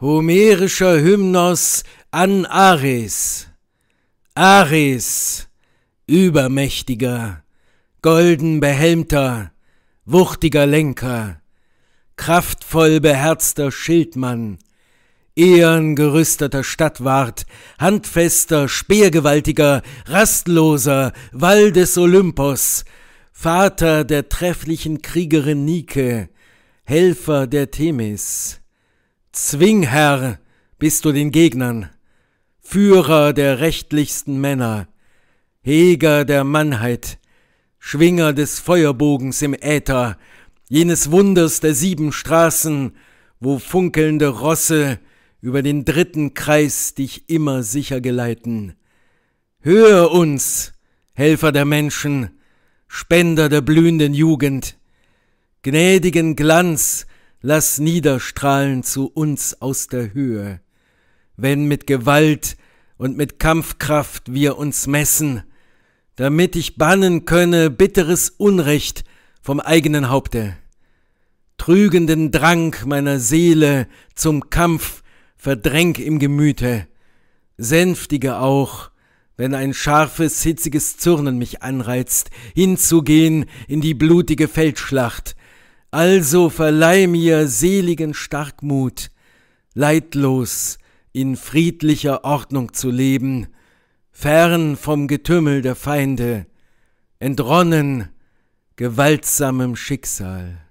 Homerischer Hymnos an Ares. Ares, übermächtiger, golden behelmter, wuchtiger Lenker, kraftvoll beherzter Schildmann, ehrengerüsteter Stadtwart, handfester, speergewaltiger, rastloser, Wall des Olympos, Vater der trefflichen Kriegerin Nike, Helfer der Themis, Zwingherr bist du den Gegnern, Führer der rechtlichsten Männer, Heger der Mannheit, Schwinger des Feuerbogens im Äther, jenes Wunders der sieben Straßen, wo funkelnde Rosse über den dritten Kreis dich immer sicher geleiten. Höre uns, Helfer der Menschen, Spender der blühenden Jugend, gnädigen Glanz lass niederstrahlen zu uns aus der Höhe, wenn mit Gewalt und mit Kampfkraft wir uns messen, damit ich bannen könne bitteres Unrecht vom eigenen Haupte, trügenden Drang meiner Seele zum Kampf verdräng im Gemüte, sänftige auch, wenn ein scharfes, hitziges Zürnen mich anreizt, hinzugehen in die blutige Feldschlacht, also verleih mir seligen Starkmut, leidlos in friedlicher Ordnung zu leben, fern vom Getümmel der Feinde, entronnen gewaltsamem Schicksal.